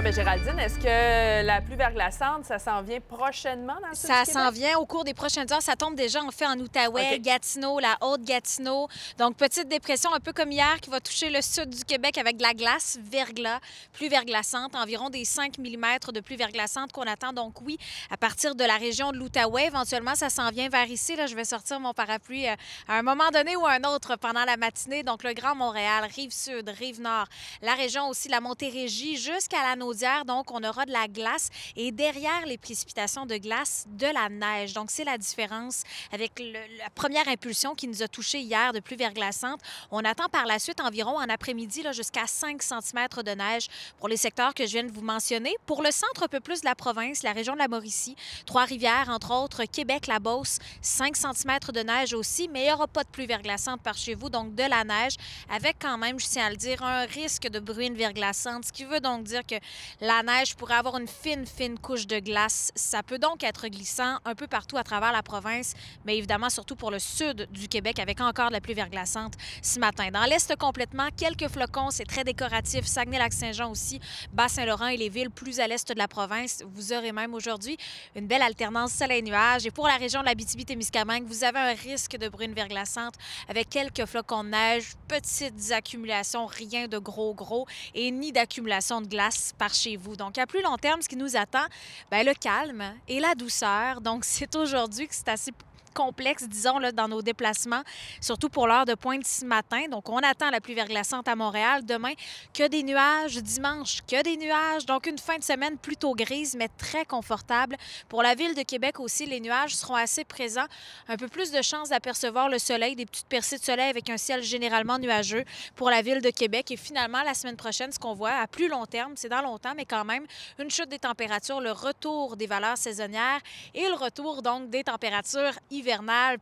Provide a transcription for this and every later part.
Oui, Géraldine, est-ce que la pluie verglaçante, ça s'en vient prochainement dans le Ça s'en vient au cours des prochaines heures. Ça tombe déjà, en fait en Outaouais, Gatineau, la Haute-Gatineau. Donc, petite dépression, un peu comme hier, qui va toucher le sud du Québec avec de la glace, verglas, pluie verglaçante, environ des 5 mm de pluie verglaçante qu'on attend. Donc, oui, à partir de la région de l'Outaouais, éventuellement, ça s'en vient vers ici. Là, je vais sortir mon parapluie euh, à un moment donné ou à un autre pendant la matinée. Donc, le Grand Montréal, Rive-Sud, Rive-Nord, la région aussi, la Montérégie, jusqu'à la Nouvelle donc, on aura de la glace et derrière les précipitations de glace, de la neige. Donc, c'est la différence avec la première impulsion qui nous a touché hier de pluie verglaçante. On attend par la suite environ en après-midi jusqu'à 5 cm de neige pour les secteurs que je viens de vous mentionner. Pour le centre un peu plus de la province, la région de la Mauricie, Trois-Rivières, entre autres, Québec, la Beauce, 5 cm de neige aussi, mais il n'y aura pas de pluie verglaçante par chez vous, donc de la neige, avec quand même, je tiens à le dire, un risque de bruine verglaçante, ce qui veut donc dire que la neige pourrait avoir une fine, fine couche de glace. Ça peut donc être glissant un peu partout à travers la province, mais évidemment surtout pour le sud du Québec avec encore de la pluie verglaçante ce matin. Dans l'est complètement, quelques flocons, c'est très décoratif. Saguenay-Lac-Saint-Jean aussi, Bas-Saint-Laurent et les villes plus à l'est de la province. Vous aurez même aujourd'hui une belle alternance soleil-nuage. Et pour la région de la Bitibi-Témiscamingue, vous avez un risque de brune verglaçante avec quelques flocons de neige, petites accumulations, rien de gros, gros, et ni d'accumulation de glace par chez vous. Donc, à plus long terme, ce qui nous attend, bien, le calme et la douceur. Donc, c'est aujourd'hui que c'est assez complexe, disons, là, dans nos déplacements, surtout pour l'heure de pointe ce matin. Donc, on attend la pluie verglaçante à Montréal. Demain, que des nuages. Dimanche, que des nuages. Donc, une fin de semaine plutôt grise, mais très confortable. Pour la ville de Québec aussi, les nuages seront assez présents. Un peu plus de chances d'apercevoir le soleil, des petites percées de soleil avec un ciel généralement nuageux pour la ville de Québec. Et finalement, la semaine prochaine, ce qu'on voit à plus long terme, c'est dans longtemps, mais quand même, une chute des températures, le retour des valeurs saisonnières et le retour donc des températures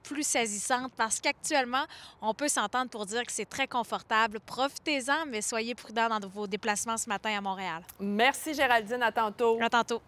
plus saisissante parce qu'actuellement, on peut s'entendre pour dire que c'est très confortable. Profitez-en, mais soyez prudents dans vos déplacements ce matin à Montréal. Merci Géraldine, à tantôt. À tantôt.